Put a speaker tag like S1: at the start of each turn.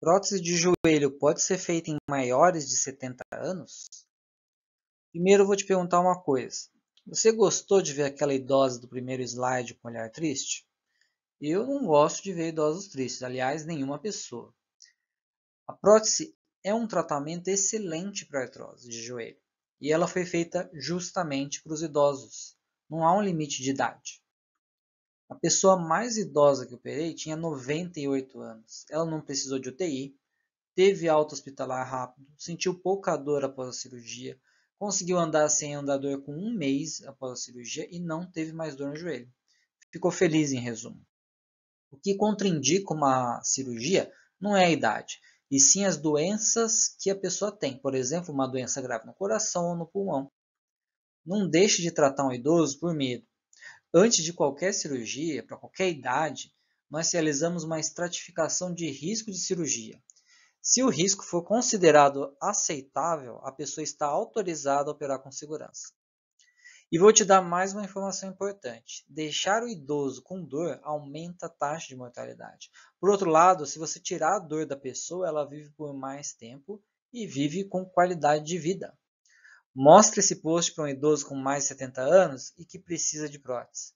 S1: Prótese de joelho pode ser feita em maiores de 70 anos? Primeiro eu vou te perguntar uma coisa. Você gostou de ver aquela idosa do primeiro slide com olhar triste? Eu não gosto de ver idosos tristes, aliás, nenhuma pessoa. A prótese é um tratamento excelente para artrose de joelho e ela foi feita justamente para os idosos. Não há um limite de idade. A pessoa mais idosa que operei tinha 98 anos. Ela não precisou de UTI, teve alta hospitalar rápido, sentiu pouca dor após a cirurgia, conseguiu andar sem andador com um mês após a cirurgia e não teve mais dor no joelho. Ficou feliz, em resumo. O que contraindica uma cirurgia não é a idade, e sim as doenças que a pessoa tem, por exemplo, uma doença grave no coração ou no pulmão. Não deixe de tratar um idoso por medo. Antes de qualquer cirurgia, para qualquer idade, nós realizamos uma estratificação de risco de cirurgia. Se o risco for considerado aceitável, a pessoa está autorizada a operar com segurança. E vou te dar mais uma informação importante: deixar o idoso com dor aumenta a taxa de mortalidade. Por outro lado, se você tirar a dor da pessoa, ela vive por mais tempo e vive com qualidade de vida. Mostre esse post para um idoso com mais de 70 anos e que precisa de prótese.